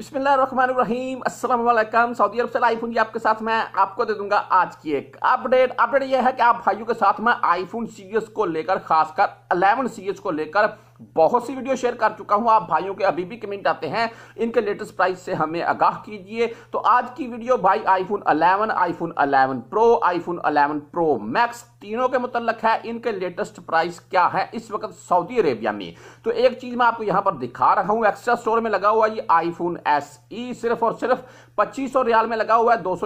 बिस्मिल्लाम Aslam Saudi अरब से live हूँ आपके साथ मैं आपको दे दूंगा आज की एक अपडेट अपडेट यह है कि आप भाइयों के साथ मैं आईफोन सीरीज को लेकर खासकर 11 सीरीज को लेकर बहुत सी वीडियो शेयर कर चुका हूं आप भाइयों के अभी भी कमेंट आते हैं इनके लेटेस्ट प्राइस से हमें आगाह कीजिए तो आज की वीडियो भाई iPhone 11 iPhone 11 pro iPhone 11 pro max तीनों के मुतलक है इनके लेटेस्ट प्राइस क्या है इस वक्त सऊदी अरेबिया में तो एक चीज मैं आपको यहां पर दिखा रहा हूं एक्स्ट्रा स्टोर में लगा हुआ ये आईफोन एस ई सिर्फ और सिर्फ पच्चीस रियाल में लगा हुआ है दो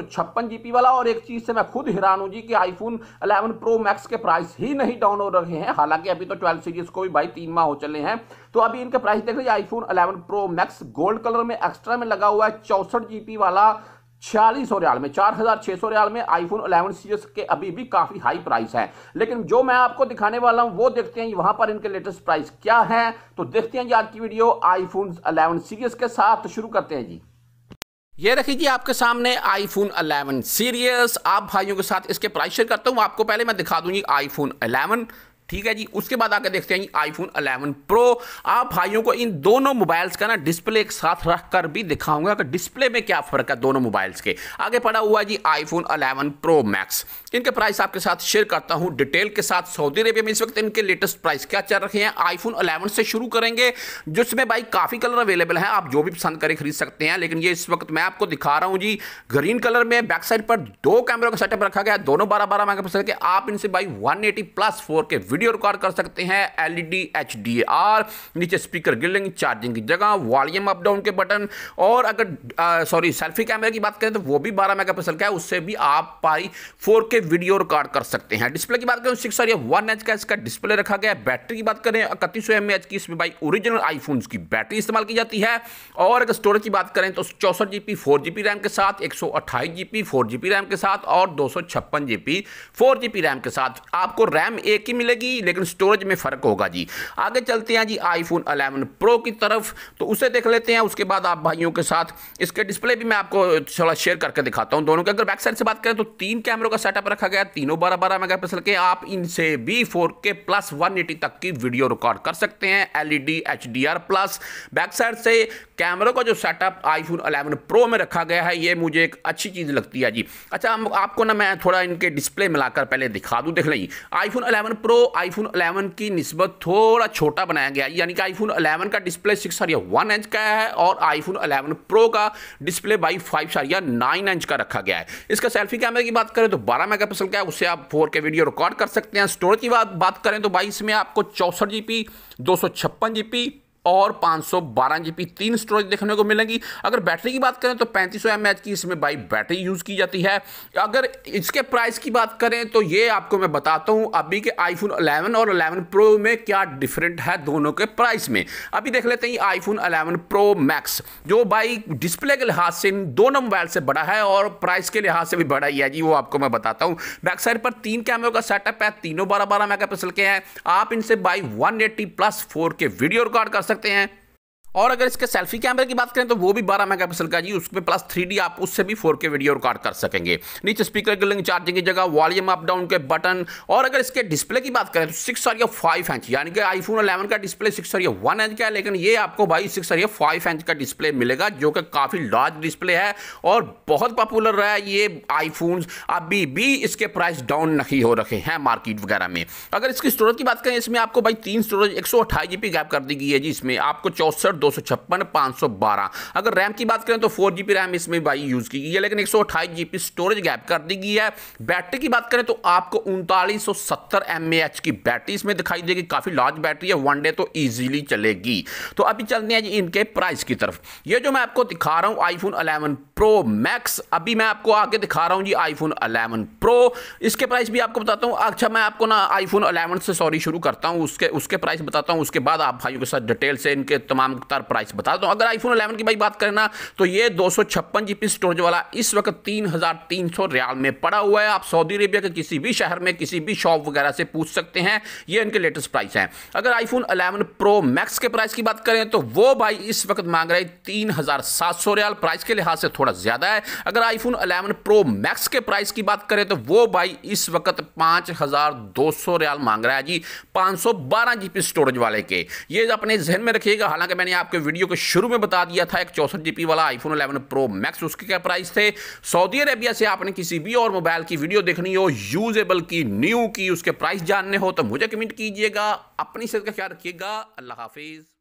जीपी वाला और एक चीज से मैं खुद हैरान हूं जी कि आईफोन अलेवन प्रो मैक्स के प्राइस ही नहीं डाउन हो रहे हैं हालांकि अभी तो ट्वेल्व सीरीज को भी भाई तीन माह हो चले हैं तो अभी इनका प्राइस देख लीजिए iPhone eleven pro max gold colour में एक्स्ट्रा में लगा हुआ है चौसठ जीबी वाला छियालीस सौ रियाल में चार हजार छह सौ रियाल में आईफोन अलेवन सीरीज के अभी भी काफी हाई प्राइस है लेकिन जो मैं आपको दिखाने वाला हूं वो देखते हैं वहां पर इनके लेटेस्ट प्राइस क्या है तो देखते हैं जी आज की वीडियो आईफोन अलेवन सीरीज के साथ तो शुरू करते हैं जी ये रखी जी आपके सामने आईफोन 11 सीरियस आप भाइयों के साथ इसके प्राइस शेयर करता हूँ आपको पहले मैं दिखा दूंगी आईफोन 11 ठीक है जी उसके बाद आकर देखते हैं जी आईफोन 11 प्रो आप भाइयों को इन दोनों मोबाइल्स का ना डिस्प्ले एक साथ रख कर भी दिखाऊंगा कि डिस्प्ले में क्या फर्क है दोनों मोबाइल्स के आगे पड़ा हुआ जी आईफोन 11 प्रो मैक्स इनके प्राइस आपके साथ शेयर करता हूं डिटेल के साथ सऊदी अरेबिया में इस वक्त इनके लेटेस्ट प्राइस क्या चल रखे हैं आईफोन अलेवन से शुरू करेंगे जिसमें भाई काफ़ी कलर अवेलेबल है आप जो भी पसंद करें खरीद सकते हैं लेकिन ये इस वक्त मैं आपको दिखा रहा हूँ जी ग्रीन कलर में बैक साइड पर दो कैमरों का सेटअप रखा गया दोनों बारह बारह मैं आप इनसे भाई one plus four K video record कर सकते हैं एल ई नीचे स्पीकर ग्रिलिंग चार्जिंग की जगह वॉल्यूम अप डाउन के बटन और अगर सॉरी सेल्फी कैमरे की बात करें तो वो भी बारह मेगा का है उससे भी आप पाई फोर के वीडियो रिकॉर्ड कर सकते हैं डिस्प्ले की बात करें सिक्स और वन एच का इसका डिस्प्ले रखा गया है बैटरी की बात करें इकतीस सौ की इसमें भाई ओरिजिनल आईफोन की बैटरी इस्तेमाल की जाती है और अगर स्टोरेज की बात करें तो चौसठ G B four G B RAM के साथ एक सौ अट्ठाईस G B four G B RAM के साथ और दो सौ छप्पन G B four G B RAM के साथ आपको रैम एक ही मिलेगी मिलेगी लेकिन स्टोरेज में फ़र्क होगा जी आगे चलते हैं जी आईफोन 11 प्रो की तरफ तो उसे देख लेते हैं उसके बाद आप भाइयों के साथ इसके डिस्प्ले भी मैं आपको थोड़ा शेयर करके दिखाता हूँ दोनों के अगर बैक साइड से बात करें तो तीन कैमरों का सेटअप रखा गया तीनों बारह बारह मेगा पिक्सल के आप इनसे भी फोर के प्लस वन तक की वीडियो रिकॉर्ड कर सकते हैं L E D H D R plus back side से कैमरों का जो सेटअप आईफोन अलेवन प्रो में रखा गया है ये मुझे एक अच्छी चीज़ लगती है जी अच्छा आपको ना मैं थोड़ा इनके डिस्प्ले मिलाकर पहले दिखा दूं देख लें आईफोन 11 प्रो आईफोन 11 की नस्बत थोड़ा छोटा बनाया गया यानी कि आईफोन 11 का डिस्प्ले सिक्स सारिया वन इंच का है और आईफोन 11 प्रो का डिस्प्ले बाई फाइव सारिया नाइन इंच का रखा गया है इसका सेल्फी कैमरे की बात करें तो बारह मेगा का है उससे आप फोर वीडियो रिकॉर्ड कर सकते हैं स्टोरेज की बात करें तो बाईस में आपको चौंसठ जी बी और 512 जीबी तीन स्टोरेज देखने को मिलेंगी अगर बैटरी की बात करें तो 3500 एच की इसमें बाई बैटरी यूज़ की जाती है अगर इसके प्राइस की बात करें तो ये आपको मैं बताता हूँ अभी के आईफोन 11 और 11 प्रो में क्या डिफरेंट है दोनों के प्राइस में अभी देख लेते हैं आईफोन 11 प्रो मैक्स जो बाई डिस्प्ले के लिहाज से दोनों मोबाइल से बड़ा है और प्राइस के लिहाज से भी बड़ा ही है जी वो आपको मैं बताता हूँ बैक साइड पर तीन कैमरों का सेटअप है तीनों बारह बारह मेगा के हैं आप इनसे बाई one plus four K video record कर सकते सकते हैं और अगर इसके सेल्फी कैमरे की बात करें तो वो भी 12 मेगापिक्सल का जी उसमें प्लस 3D आप उससे भी 4K वीडियो रिकॉर्ड कर सकेंगे नीचे स्पीकर की लिंक चार्जिंग की जगह वॉल्यूम अप डाउन के बटन और अगर इसके डिस्प्ले की बात करें तो सिक्स और या फाइव इंच यानी कि आईफोन अलेवन का डिस्प्ले सिक्स और या वन इंच का है लेकिन ये आपको भाई सिक्स और या फाइव इंच का डिस्प्ले मिलेगा जो कि काफ़ी लार्ज डिस्प्ले है और बहुत पॉपुलर रहा है ये आईफोन अभी भी इसके प्राइस डाउन नहीं हो रखे हैं मार्केट वगैरह में अगर इसकी स्टोरेज की बात करें इसमें आपको भाई तीन स्टोरेज एक सौ गैप कर दी गई है जी इसमें आपको चौसठ दो सौ छप्पन पाँच सौ बारह अगर रैम की बात करें तो फोर जी बी रैम इसमें भाई यूज़ की गई है लेकिन एक सौ अट्ठाईस जी बी स्टोरेज गैप कर दी गई है बैटरी की बात करें तो आपको उनतालीस सौ सत्तर एम ए एच की बैटरी इसमें दिखाई देगी काफ़ी लार्ज बैटरी है वन डे तो ईजिली चलेगी तो अभी चलते हैं जी इनके प्राइस की तरफ ये जो मैं आपको दिखा रहा हूँ आईफोन अलेवन प्रो मैक्स अभी मैं आपको आगे दिखा रहा हूँ जी आईफोन अलेवन प्रो इसके प्राइस भी आपको बताता हूँ अच्छा मैं आपको ना आईफोन अलेवन से सॉरी शुरू करता हूँ उसके उसके प्राइस बताता हूँ उसके बाद आप भाइयों के साथ डिटेल से इनके तमाम लगातार प्राइस बता दो अगर आईफोन 11 की भाई बात करें ना तो ये दो सौ स्टोरेज वाला इस वक्त तीन हज़ार तीन सौ रियाल में पड़ा हुआ है आप सऊदी अरेबिया के किसी भी शहर में किसी भी शॉप वगैरह से पूछ सकते हैं ये इनके लेटेस्ट प्राइस है अगर आईफोन अलेवन प्रो मैक्स के प्राइस की बात करें तो वो भाई इस वक्त मांग रहे तीन हज़ार सात सौ रियाल प्राइस के लिहाज से थोड़ा ज़्यादा है अगर आईफोन अलेवन प्रो मैक्स के प्राइस की बात करें तो वो भाई इस वक्त पांच हज़ार दो सौ रियाल मांग रहा है जी पांच सौ बारह जी स्टोरेज वाले के ये अपने जहन में रखिएगा हालांकि मैंने आपके वीडियो के शुरू में बता दिया था एक चौसठ जीपी वाला आईफोन 11 प्रो मैक्स उसके क्या प्राइस थे सऊदी अरेबिया से आपने किसी भी और मोबाइल की वीडियो देखनी हो यूजेबल की न्यू की उसके प्राइस जानने हो तो मुझे कमेंट कीजिएगा अपनी सेहत का ख्याल रखिएगा अल्लाह हाफिज़